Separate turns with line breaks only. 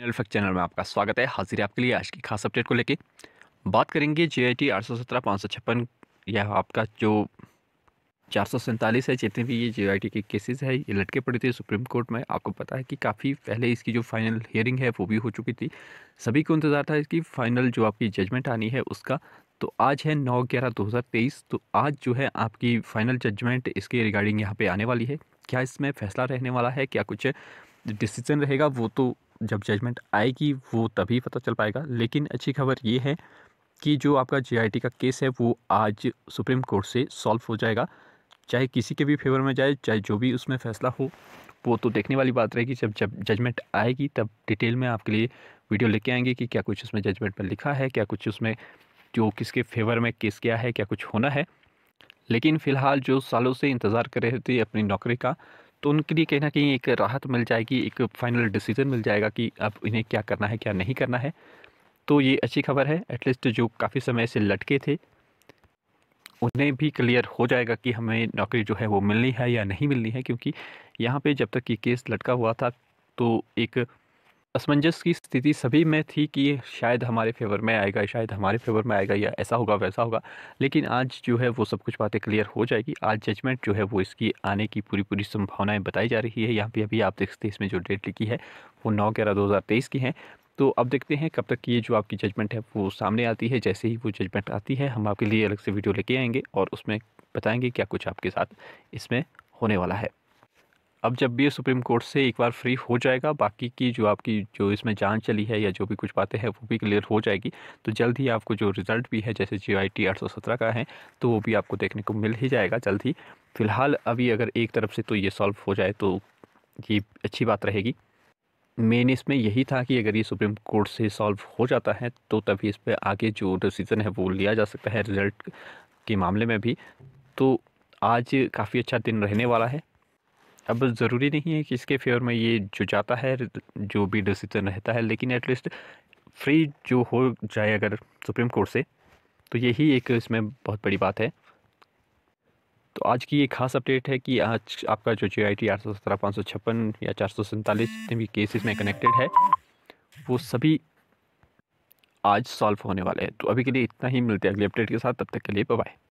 nail fact channel में आपका स्वागत है हाजिर है आपके लिए आज की खास अपडेट को लेके बात करेंगे जे आई टी आठ सौ सत्रह पाँच सौ छप्पन यह आपका जो चार सौ सैंतालीस है जितने भी ये जे आई टी के केसेज है ये लटके पड़े थे सुप्रीम कोर्ट में आपको पता है कि काफ़ी पहले इसकी जो फाइनल हियरिंग है वो भी हो चुकी थी सभी को इंतज़ार था इसकी फाइनल जो आपकी जजमेंट आनी है उसका तो आज है नौ ग्यारह दो हज़ार तेईस तो आज जो है आपकी फाइनल जजमेंट इसके रिगार्डिंग यहाँ पे आने वाली है क्या इसमें फैसला रहने वाला है क्या कुछ डिसीजन रहेगा वो तो जब जजमेंट आएगी वो तभी पता चल पाएगा लेकिन अच्छी खबर ये है कि जो आपका जीआईटी का केस है वो आज सुप्रीम कोर्ट से सॉल्व हो जाएगा चाहे किसी के भी फेवर में जाए चाहे जो भी उसमें फैसला हो वो तो देखने वाली बात रहेगी जब जब जजमेंट आएगी तब डिटेल में आपके लिए वीडियो लेके आएंगे कि क्या कुछ उसमें जजमेंट में लिखा है क्या कुछ उसमें जो किसके फेवर में केस गया है क्या कुछ होना है लेकिन फ़िलहाल जो सालों से इंतज़ार कर रहे थे अपनी नौकरी का तो उनके लिए कहीं ना कहीं एक राहत मिल जाएगी एक फाइनल डिसीजन मिल जाएगा कि अब इन्हें क्या करना है क्या नहीं करना है तो ये अच्छी खबर है एटलीस्ट जो काफ़ी समय से लटके थे उन्हें भी क्लियर हो जाएगा कि हमें नौकरी जो है वो मिलनी है या नहीं मिलनी है क्योंकि यहाँ पे जब तक ये केस लटका हुआ था तो एक असमंजस की स्थिति सभी में थी कि शायद हमारे फेवर में आएगा शायद हमारे फेवर में आएगा या ऐसा होगा वैसा होगा लेकिन आज जो है वो सब कुछ बातें क्लियर हो जाएगी आज जजमेंट जो है वो इसकी आने की पूरी पूरी संभावनाएं बताई जा रही है यहाँ पे अभी आप देखते हैं इसमें जो डेट लिखी है वो नौ ग्यारह दो हज़ार तेईस की है तो अब देखते हैं कब तक ये जो आपकी जजमेंट है वो सामने आती है जैसे ही वो जजमेंट आती है हम आपके लिए अलग से वीडियो लेके आएंगे और उसमें बताएंगे क्या कुछ आपके साथ इसमें होने वाला है अब जब भी ये सुप्रीम कोर्ट से एक बार फ्री हो जाएगा बाकी की जो आपकी जो इसमें जांच चली है या जो भी कुछ बातें हैं वो भी क्लियर हो जाएगी तो जल्द ही आपको जो रिज़ल्ट भी है जैसे जी आई टी आठ सौ सत्रह का है तो वो भी आपको देखने को मिल ही जाएगा जल्द ही फ़िलहाल अभी अगर एक तरफ से तो ये सॉल्व हो जाए तो ये अच्छी बात रहेगी मेन इसमें यही था कि अगर ये सुप्रीम कोर्ट से सॉल्व हो जाता है तो तभी इस पर आगे जो डिसीज़न है वो लिया जा सकता है रिज़ल्ट के मामले में भी तो आज काफ़ी अच्छा दिन रहने वाला है अब ज़रूरी नहीं है कि इसके फेवर में ये जो जाता है जो भी डिसीजन रहता है लेकिन एटलीस्ट फ्री जो हो जाए अगर सुप्रीम कोर्ट से तो यही एक इसमें बहुत बड़ी बात है तो आज की ये खास अपडेट है कि आज आपका जो जे आई टी आठ सौ सत्रह पाँच सौ छप्पन या चार सौ सैंतालीस जितने भी केसेस में कनेक्टेड है वो सभी आज सॉल्व होने वाले हैं तो अभी के लिए इतना ही मिलते हैं अगले अपडेट के साथ तब तक के लिए बाय